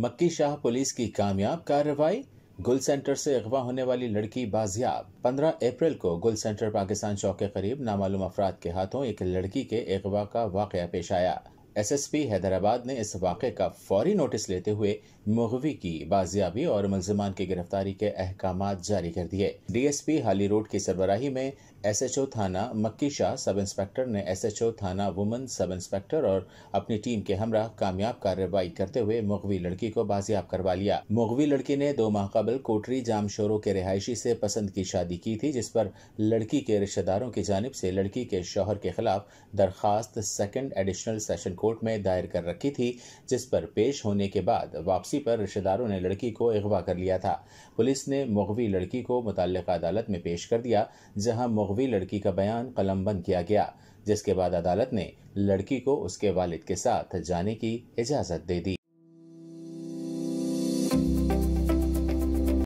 मक्की शाह पुलिस की कामयाब कार्रवाई गुल सेंटर से अगवा होने वाली लड़की बाजियाब 15 अप्रैल को गुल सेंटर पाकिस्तान चौक के करीब नामालूम अफराद के हाथों एक लड़की के अगवा का वाक़ पेश आया एसएसपी हैदराबाद ने इस वाक़े का फौरी नोटिस लेते हुए मुगवी की बाजियाबी और मुलजमान की गिरफ्तारी के अहकाम जारी कर दिए डीएसपी हाली रोड की सरबराही में एसएचओ थाना मक्की शाह सब इंस्पेक्टर ने एसएचओ थाना वुमन सब इंस्पेक्टर और अपनी टीम के हमरा कामयाब कार्रवाई करते हुए मुगवी लड़की को बाजियाब करवा लिया मुगवी लड़की ने दो माह कबल कोटरी जाम शोरों के रिहायशी से पसंद की शादी की थी जिस पर लड़की के रिश्तेदारों की जानब से लड़की के शोहर के खिलाफ दरखास्त second additional session court court में दायर कर रखी थी जिस पर पेश होने के बाद वापसी पर रिश्तेदारों ने लड़की को अगवा कर लिया था पुलिस ने मगवी लड़की को मुतल अदालत में पेश कर दिया जहां मगवी लड़की का बयान कलमबंद किया गया जिसके बाद अदालत ने लड़की को उसके वालिद के साथ जाने की इजाज़त दे दी